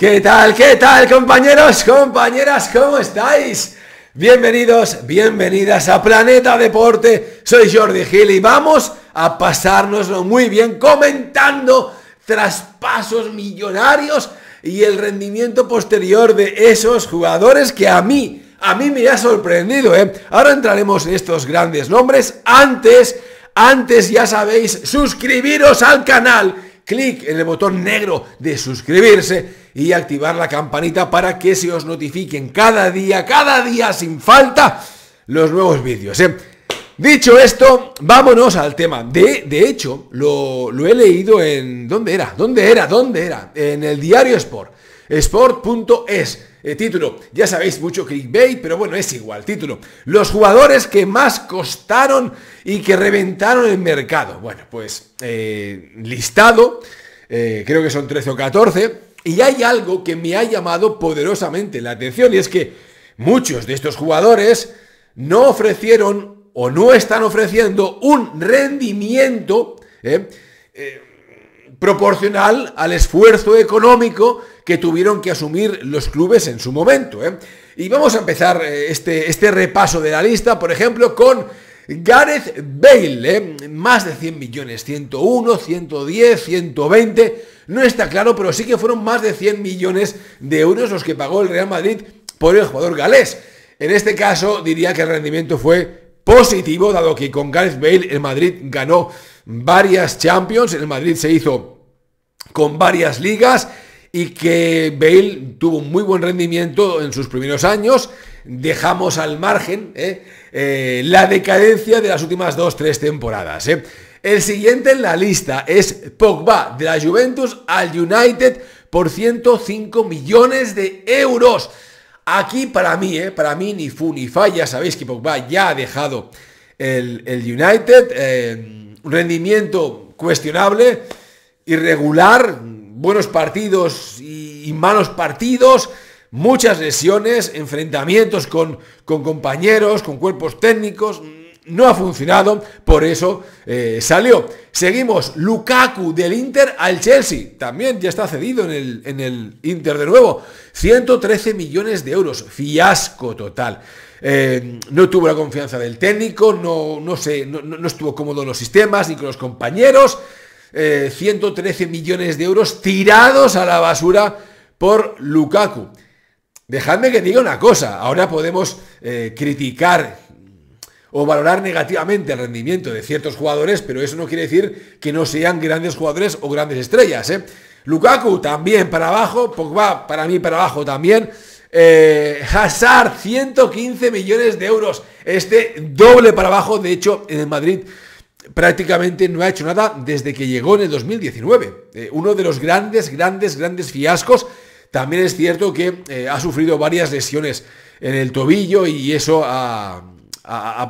¿Qué tal? ¿Qué tal compañeros, compañeras? ¿Cómo estáis? Bienvenidos, bienvenidas a Planeta Deporte. Soy Jordi Gil y vamos a pasárnoslo muy bien comentando traspasos millonarios y el rendimiento posterior de esos jugadores que a mí, a mí me ha sorprendido, ¿eh? Ahora entraremos en estos grandes nombres. Antes, antes ya sabéis, suscribiros al canal clic en el botón negro de suscribirse y activar la campanita para que se os notifiquen cada día, cada día sin falta, los nuevos vídeos. ¿eh? Dicho esto, vámonos al tema. De, de hecho, lo, lo, he leído en... ¿Dónde era? ¿Dónde era? ¿Dónde era? En el diario Sport. Sport.es. Eh, título, ya sabéis mucho clickbait, pero bueno, es igual. Título, los jugadores que más costaron y que reventaron el mercado. Bueno, pues eh, listado, eh, creo que son 13 o 14. Y hay algo que me ha llamado poderosamente la atención y es que muchos de estos jugadores no ofrecieron o no están ofreciendo un rendimiento proporcional al esfuerzo económico que tuvieron que asumir los clubes en su momento. ¿eh? Y vamos a empezar eh, este, este repaso de la lista, por ejemplo, con Gareth Bale, ¿eh? más de 100 millones, 101, 110, 120, no está claro, pero sí que fueron más de 100 millones de euros los que pagó el Real Madrid por el jugador galés. En este caso diría que el rendimiento fue positivo, dado que con Gareth Bale el Madrid ganó varias Champions, el Madrid se hizo con varias ligas y que Bale tuvo un muy buen rendimiento en sus primeros años. Dejamos al margen ¿eh? Eh, la decadencia de las últimas dos, tres temporadas. ¿eh? El siguiente en la lista es Pogba, de la Juventus al United por 105 millones de euros. Aquí para mí, para mí ni fu ni fa, ya sabéis que Pogba ya ha dejado el, el United, un rendimiento cuestionable, irregular, buenos partidos y malos partidos, muchas lesiones, enfrentamientos con, compañeros, con cuerpos técnicos, mm, no ha funcionado, por eso eh, salió. Seguimos, Lukaku del Inter al Chelsea, también ya está cedido en el, Inter de nuevo, 113 millones de euros, fiasco total. Eh, no tuvo la confianza del técnico, no, sé, no, no, estuvo cómodo en los sistemas ni con los compañeros. 113 eh, millones de euros tirados a la basura por Lukaku. Dejadme que diga una cosa, ahora podemos eh, criticar o valorar negativamente el rendimiento de ciertos jugadores, pero eso no quiere decir que no sean grandes jugadores o grandes estrellas. ¿eh? Lukaku también para abajo, Pogba para mí para abajo también. Eh, Hazard, 115 millones de euros. Este doble para abajo, de hecho, en el Madrid prácticamente no ha hecho nada desde que llegó en el 2019. Eh, uno de los grandes, grandes, grandes fiascos. También es cierto que eh, ha sufrido varias lesiones en el tobillo y eso ha,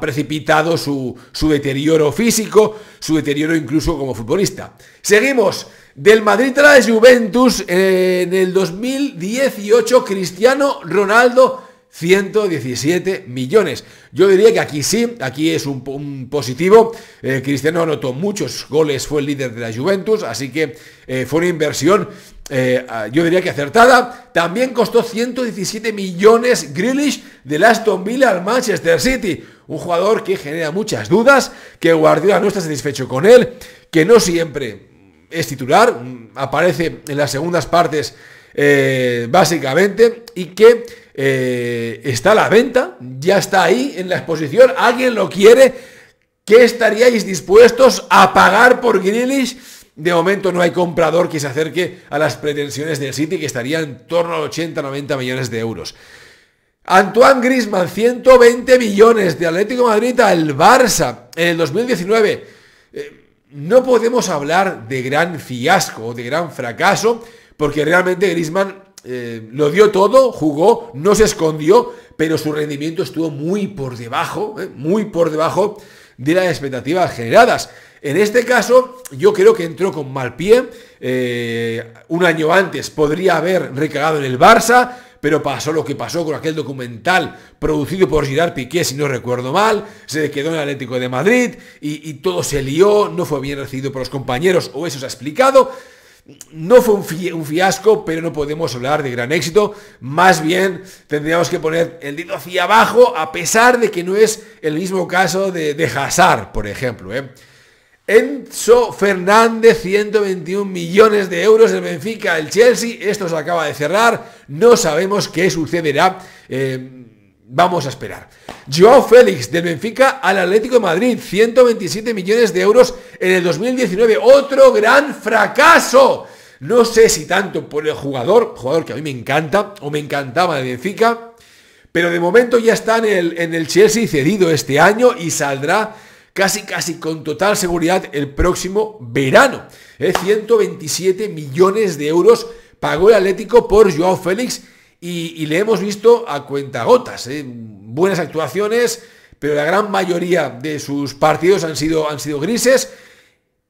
precipitado su, su, deterioro físico, su deterioro incluso como futbolista. Seguimos. Del Madrid a la Juventus en el 2018, Cristiano Ronaldo 117 millones. Yo diría que aquí sí, aquí es un, positivo. Eh, Cristiano anotó muchos goles, fue el líder de la Juventus, así que eh, fue una inversión, eh, yo diría que acertada. También costó 117 millones Grealish del Aston Villa al Manchester City. Un jugador que genera muchas dudas, que Guardiola no está satisfecho con él, que no siempre es titular, mm, aparece en las segundas partes básicamente y que eh, está a la venta, ya está ahí en la exposición, alguien lo quiere, ¿qué estaríais dispuestos a pagar por Grealish? De momento no hay comprador que se acerque a las pretensiones del City, que estaría en torno a 80-90 millones de euros. Antoine Grisman, 120 millones de Atlético de Madrid El Barça en el 2019. Eh, no podemos hablar de gran fiasco o de gran fracaso, porque realmente Grisman eh, lo dio todo, jugó, no se escondió, pero su rendimiento estuvo muy por debajo, eh, muy por debajo de las expectativas generadas. En este caso, yo creo que entró con mal pie. Eh, un año antes podría haber recagado en el Barça, pero pasó lo que pasó con aquel documental producido por Girard Piqué, si no recuerdo mal, se quedó en el Atlético de Madrid y, y todo se lió, no fue bien recibido por los compañeros, o eso se ha explicado no fue un, fiasco, pero no podemos hablar de gran éxito. Más bien, tendríamos que poner el dedo hacia abajo, a pesar de que no es el mismo caso de, de Hazard, por ejemplo. ¿eh? Enzo Fernández, 121 millones de euros del Benfica, el Chelsea. Esto se acaba de cerrar. No sabemos qué sucederá. Eh, Vamos a esperar. Joao Félix del Benfica al Atlético de Madrid, 127 millones de euros en el 2019. Otro gran fracaso. No sé si tanto por el jugador, jugador que a mí me encanta o me encantaba de Benfica, pero de momento ya está en el, Chelsea cedido este año y saldrá casi casi con total seguridad el próximo verano. 127 eh, millones de euros pagó el Atlético por Joao Félix y, le hemos visto a cuentagotas, ¿eh? buenas actuaciones, pero la gran mayoría de sus partidos han sido, han sido grises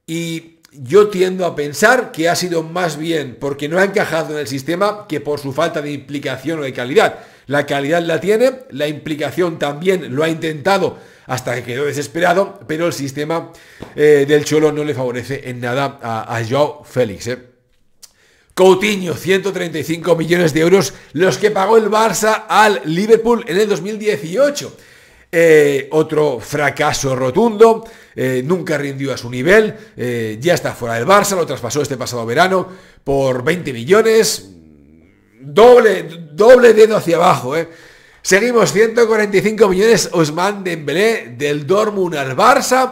y yo tiendo a pensar que ha sido más bien porque no ha encajado en el sistema que por su falta de implicación o de calidad. La calidad la tiene, la implicación también lo ha intentado hasta que quedó desesperado, pero el sistema eh, del Cholo no le favorece en nada a, a Joao Félix. ¿eh? Coutinho, 135 millones de euros, los que pagó el Barça al Liverpool en el 2018. Eh, otro fracaso rotundo, eh, nunca rindió a su nivel, eh, ya está fuera del Barça, lo traspasó este pasado verano por 20 millones, doble, doble dedo hacia abajo. Seguimos, 145 millones Osman Dembélé del Dortmund al Barça,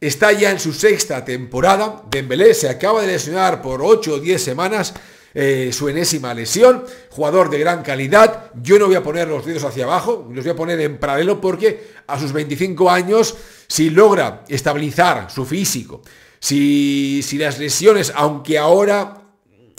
está ya en su sexta temporada. Dembélé se acaba de lesionar por 8 o 10 semanas. Eh, su enésima lesión, jugador de gran calidad, yo no voy a poner los dedos hacia abajo, los voy a poner en paralelo porque a sus 25 años, si logra estabilizar su físico, si, las lesiones, aunque ahora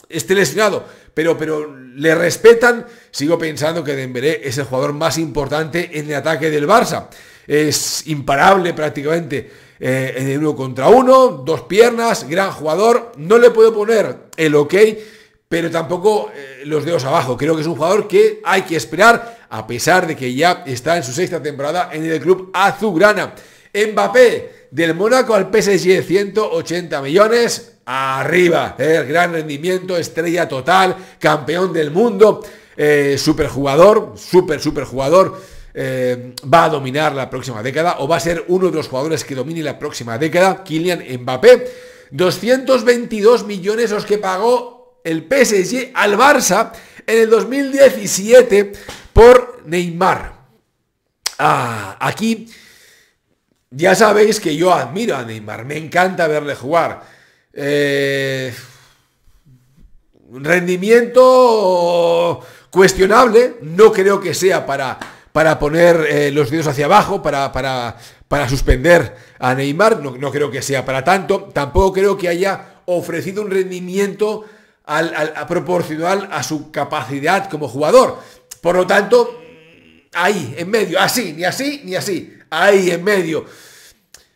esté lesionado, pero, pero le respetan, sigo pensando que Dembélé es el jugador más importante en el ataque del Barça. Es imparable prácticamente en eh, uno contra uno, dos piernas, gran jugador. No le puedo poner el ok, pero tampoco eh, los dedos abajo. Creo que es un jugador que hay que esperar, a pesar de que ya está en su sexta temporada en el club azulgrana. Mbappé, del Mónaco al PSG, 180 millones. Arriba, eh, gran rendimiento, estrella total, campeón del mundo, superjugador, super, superjugador. Eh, va a dominar la próxima década o va a ser uno de los jugadores que domine la próxima década, Kylian Mbappé. 222 millones los que pagó el PSG al Barça en el 2017 por Neymar. Ah, aquí ya sabéis que yo admiro a Neymar, me encanta verle jugar. Eh, rendimiento cuestionable, no creo que sea para para poner eh, los dedos hacia abajo, para, suspender a Neymar. No, creo que sea para tanto. Tampoco creo que haya ofrecido un rendimiento al, proporcional a su capacidad como jugador. Por lo tanto, ahí, en medio, así, ni así, ni así, ahí, en medio.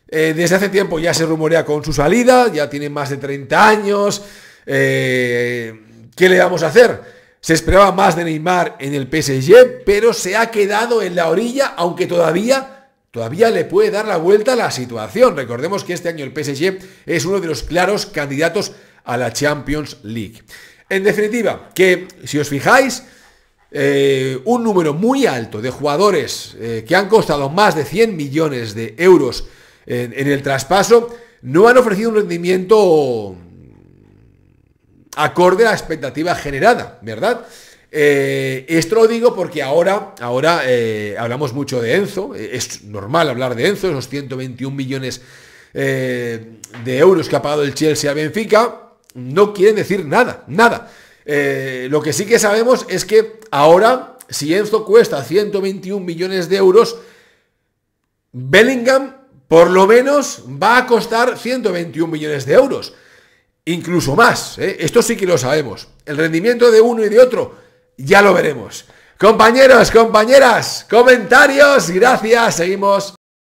Eh, desde hace tiempo ya se rumorea con su salida, ya tiene más de 30 años. Eh, ¿Qué le vamos a hacer? Se esperaba más de Neymar en el PSG, pero se ha quedado en la orilla, aunque todavía, todavía le puede dar la vuelta a la situación. Recordemos que este año el PSG es uno de los claros candidatos a la Champions League. En definitiva, que si os fijáis, eh, un número muy alto de jugadores eh, que han costado más de 100 millones de euros en el traspaso, no han ofrecido un rendimiento acorde a la expectativa generada, ¿verdad? Eh, esto lo digo porque ahora, ahora eh, hablamos mucho de Enzo, eh, es normal hablar de Enzo, esos 121 millones de euros que ha pagado el Chelsea a Benfica, no quieren decir nada, nada. lo que sí que sabemos es que ahora, si Enzo cuesta 121 millones de euros, Bellingham por lo menos va a costar 121 millones de euros incluso más. ¿eh? Esto sí que lo sabemos. El rendimiento de uno y de otro, ya lo veremos. Compañeros, compañeras, comentarios, gracias. Seguimos